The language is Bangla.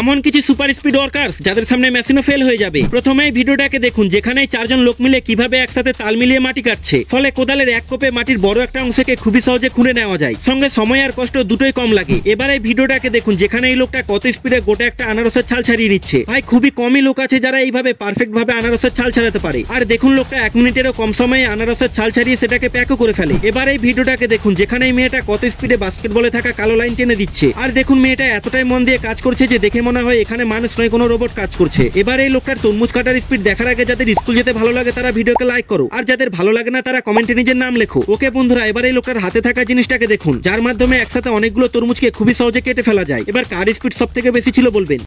এমন কিছু সুপার স্পিড ওয়ার্কার্স যাদের সামনে মেশিনও ফেল হয়ে যাবে প্রথমে ভিডিওটাকে দেখুন যেখানে চারজন লোক মিলে কিভাবে একসাথে তাল মিলিয়ে মাটি কাটছে ফলে কোদালের এক কোপে মাটির বড় একটা অংশকে খুবই সহজে খুঁড়ে নেওয়া যায় সঙ্গে সময় আর কষ্ট দুটোই কম লাগে এবারে ভিডিওটাকে দেখুন যেখানে এই লোকটা কত স্পিডে গোটা একটা আনারসের ছাল ছাড়িয়ে নিচ্ছে ভাই খুবই কমই লোক আছে যারা এইভাবে পারফেক্ট ভাবে আনারসের ছাল ছাড়াতে পারে আর দেখুন লোকটা এক মিনিটেরও কম সময়ে আনারসের ছাল ছাড়িয়ে সেটাকে প্যাকও করে ফেলে এবার এই ভিডিওটাকে দেখুন যেখানে এই মেয়েটা কত স্পিডে বাস্কেটবলে থাকা কালো লাইন টেনে দিচ্ছে আর দেখুন মেয়েটা এতটাই মন দিয়ে কাজ করছে যে দেখে মনে হয় এখানে মানুষ নয় কোনো রোবট কাজ করছে এবার এই লোকটার তরমুজ কাটার স্পিড দেখার আগে যাদের স্কুল যেতে ভালো লাগে তারা ভিডিওকে লাইক করো আর যাদের ভালো লাগে না তারা কমেন্টে নিজের নাম লেখো ওকে বন্ধুরা এবার এই লোকটার হাতে থাকা জিনিসটাকে দেখুন যার মাধ্যমে একসাথে অনেকগুলো তরমুজকে খুবই সহজে কেটে ফেলা যায় এবার কার স্পিড সব থেকে বেশি ছিল বলবেন